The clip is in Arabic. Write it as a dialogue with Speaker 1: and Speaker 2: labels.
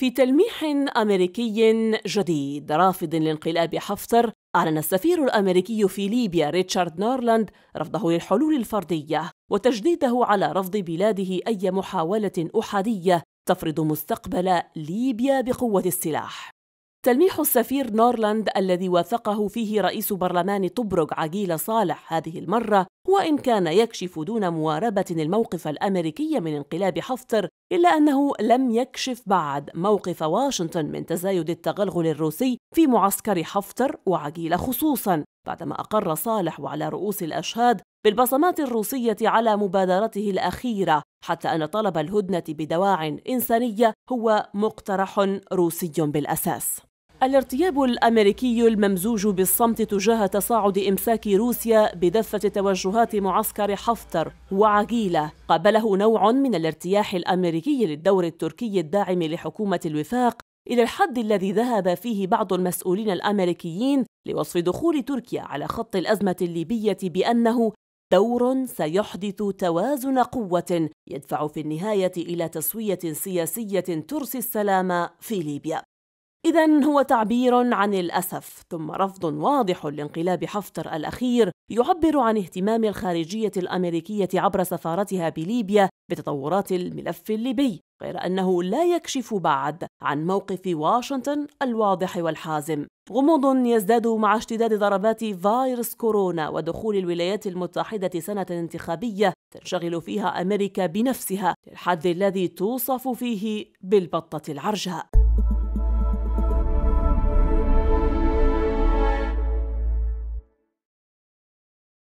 Speaker 1: في تلميح أمريكي جديد رافض لانقلاب حفتر أعلن السفير الأمريكي في ليبيا ريتشارد نورلاند رفضه للحلول الفردية وتجديده على رفض بلاده أي محاولة أحادية تفرض مستقبل ليبيا بقوة السلاح تلميح السفير نورلاند الذي وثقه فيه رئيس برلمان طبرق عقيل صالح هذه المرة وإن كان يكشف دون مواربة الموقف الأمريكي من انقلاب حفتر إلا أنه لم يكشف بعد موقف واشنطن من تزايد التغلغل الروسي في معسكر حفتر وعقيل خصوصاً بعدما أقر صالح وعلى رؤوس الأشهاد بالبصمات الروسية على مبادرته الأخيرة حتى أن طلب الهدنة بدواع إنسانية هو مقترح روسي بالأساس الارتياب الامريكي الممزوج بالصمت تجاه تصاعد امساك روسيا بدفه توجهات معسكر حفتر وعقيله قابله نوع من الارتياح الامريكي للدور التركي الداعم لحكومه الوفاق الى الحد الذي ذهب فيه بعض المسؤولين الامريكيين لوصف دخول تركيا على خط الازمه الليبيه بانه دور سيحدث توازن قوه يدفع في النهايه الى تسويه سياسيه ترسي السلام في ليبيا إذا هو تعبير عن الأسف ثم رفض واضح لانقلاب حفتر الأخير يعبر عن اهتمام الخارجية الأمريكية عبر سفارتها بليبيا بتطورات الملف الليبي غير أنه لا يكشف بعد عن موقف واشنطن الواضح والحازم غموض يزداد مع اشتداد ضربات فيروس كورونا ودخول الولايات المتحدة سنة انتخابية تنشغل فيها أمريكا بنفسها للحد الذي توصف فيه بالبطة العرجاء